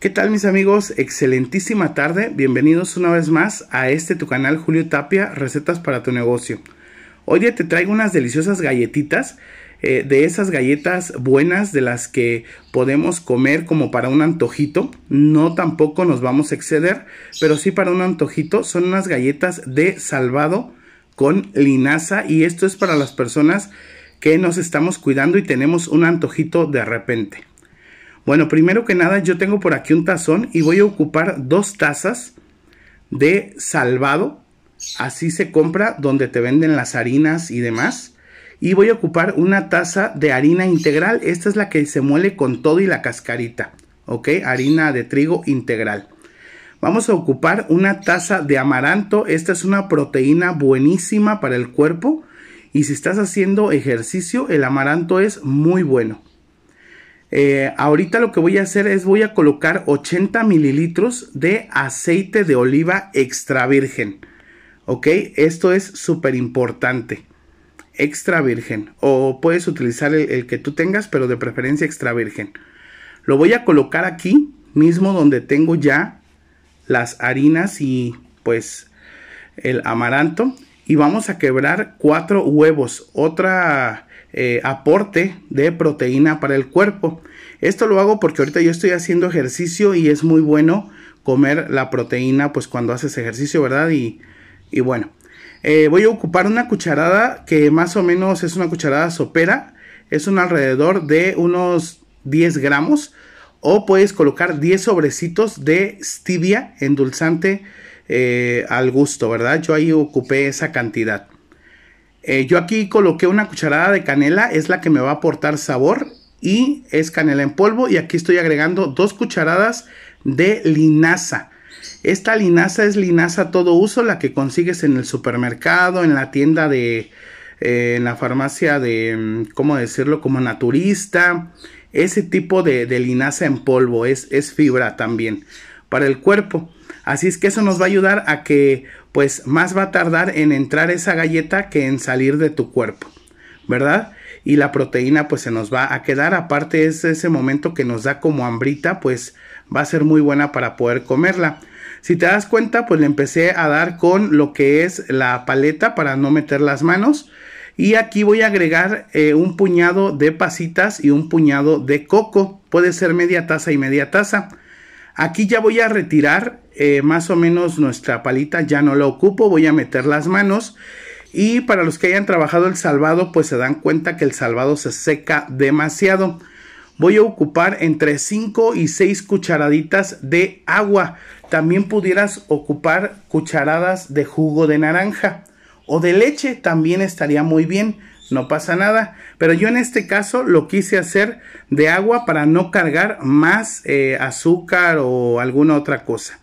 ¿Qué tal mis amigos? Excelentísima tarde, bienvenidos una vez más a este tu canal Julio Tapia, recetas para tu negocio. Hoy te traigo unas deliciosas galletitas, eh, de esas galletas buenas de las que podemos comer como para un antojito, no tampoco nos vamos a exceder, pero sí para un antojito, son unas galletas de salvado con linaza y esto es para las personas que nos estamos cuidando y tenemos un antojito de repente. Bueno, primero que nada yo tengo por aquí un tazón y voy a ocupar dos tazas de salvado. Así se compra donde te venden las harinas y demás. Y voy a ocupar una taza de harina integral. Esta es la que se muele con todo y la cascarita. ¿Ok? Harina de trigo integral. Vamos a ocupar una taza de amaranto. Esta es una proteína buenísima para el cuerpo. Y si estás haciendo ejercicio, el amaranto es muy bueno. Eh, ahorita lo que voy a hacer es voy a colocar 80 mililitros de aceite de oliva extra virgen. ¿Ok? Esto es súper importante. Extra virgen. O puedes utilizar el que tú tengas, pero de preferencia extra virgen. Lo voy a colocar aquí mismo donde tengo ya las harinas y pues el amaranto. Y vamos a quebrar cuatro huevos. Otra eh, aporte de proteína para el cuerpo. Esto lo hago porque ahorita yo estoy haciendo ejercicio y es muy bueno comer la proteína pues cuando haces ejercicio, ¿verdad? Y, bueno, eh, voy a ocupar una cucharada que más o menos es una cucharada sopera, es un alrededor de unos 10 gramos o puedes colocar 10 sobrecitos de stevia endulzante eh, al gusto, ¿verdad? Yo ahí ocupé esa cantidad. Eh, yo aquí coloqué una cucharada de canela, es la que me va a aportar sabor y es canela en polvo y aquí estoy agregando dos cucharadas de linaza. Esta linaza es linaza todo uso, la que consigues en el supermercado, en la tienda de, eh, en la farmacia de, mm, ¿cómo decirlo? Como naturista. Ese tipo de, linaza en polvo es fibra también para el cuerpo. Así es que eso nos va a ayudar a que pues más va a tardar en entrar esa galleta que en salir de tu cuerpo, ¿verdad? Y la proteína pues se nos va a quedar, aparte es ese momento que nos da como hambrita, pues va a ser muy buena para poder comerla. Si te das cuenta, pues le empecé a dar con lo que es la paleta para no meter las manos. Y aquí voy a agregar eh, un puñado de pasitas y un puñado de coco. Puede ser media taza y media taza. Aquí ya voy a retirar eh, más o menos nuestra palita, ya no la ocupo, voy a meter las manos. Y para los que hayan trabajado el salvado, pues se dan cuenta que el salvado se seca demasiado. Voy a ocupar entre 5 y 6 cucharaditas de agua. También pudieras ocupar cucharadas de jugo de naranja o de leche, también estaría muy bien no pasa nada. Pero yo en este caso lo quise hacer de agua para no cargar más eh, azúcar o alguna otra cosa.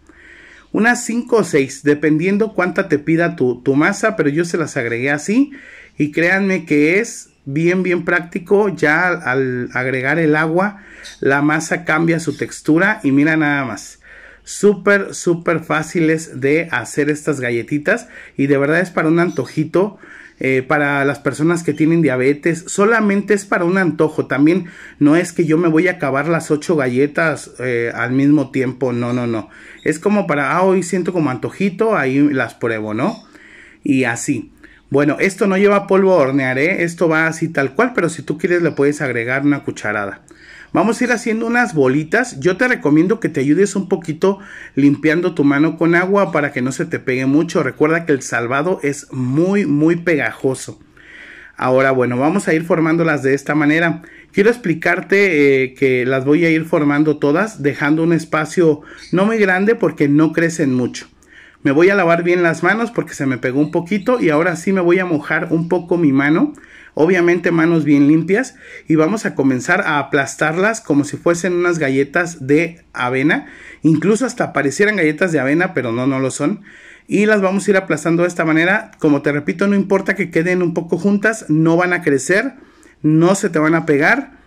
Unas 5 o 6, dependiendo cuánta te pida tu, masa, pero yo se las agregué así. Y créanme que es bien, bien práctico. Ya al, al agregar el agua, la masa cambia su textura y mira nada más súper, súper fáciles de hacer estas galletitas y de verdad es para un antojito eh, para las personas que tienen diabetes, solamente es para un antojo, también no es que yo me voy a acabar las ocho galletas eh, al mismo tiempo, no, no, no, es como para, ah, hoy siento como antojito, ahí las pruebo, ¿no? Y así. Bueno, esto no lleva polvo a hornear, ¿eh? esto va así tal cual, pero si tú quieres le puedes agregar una cucharada. Vamos a ir haciendo unas bolitas. Yo te recomiendo que te ayudes un poquito limpiando tu mano con agua para que no se te pegue mucho. Recuerda que el salvado es muy, muy pegajoso. Ahora, bueno, vamos a ir formándolas de esta manera. Quiero explicarte eh, que las voy a ir formando todas, dejando un espacio no muy grande porque no crecen mucho. Me voy a lavar bien las manos porque se me pegó un poquito y ahora sí me voy a mojar un poco mi mano obviamente manos bien limpias y vamos a comenzar a aplastarlas como si fuesen unas galletas de avena, incluso hasta parecieran galletas de avena, pero no, no lo son. Y las vamos a ir aplastando de esta manera, como te repito, no importa que queden un poco juntas, no van a crecer, no se te van a pegar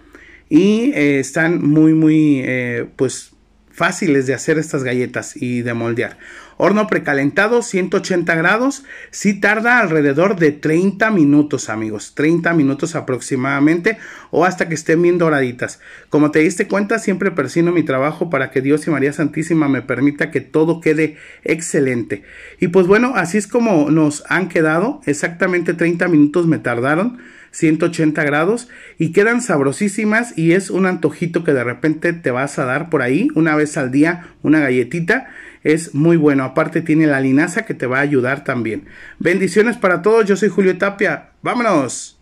y eh, están muy, muy, eh, pues fáciles de hacer estas galletas y de moldear. Horno precalentado 180 grados, si tarda alrededor de 30 minutos amigos, 30 minutos aproximadamente o hasta que estén bien doraditas. Como te diste cuenta siempre persino mi trabajo para que Dios y María Santísima me permita que todo quede excelente. Y pues bueno, así es como nos han quedado, exactamente 30 minutos me tardaron. 180 grados y quedan sabrosísimas y es un antojito que de repente te vas a dar por ahí una vez al día una galletita. Es muy bueno. Aparte tiene la linaza que te va a ayudar también. Bendiciones para todos. Yo soy Julio Tapia. Vámonos.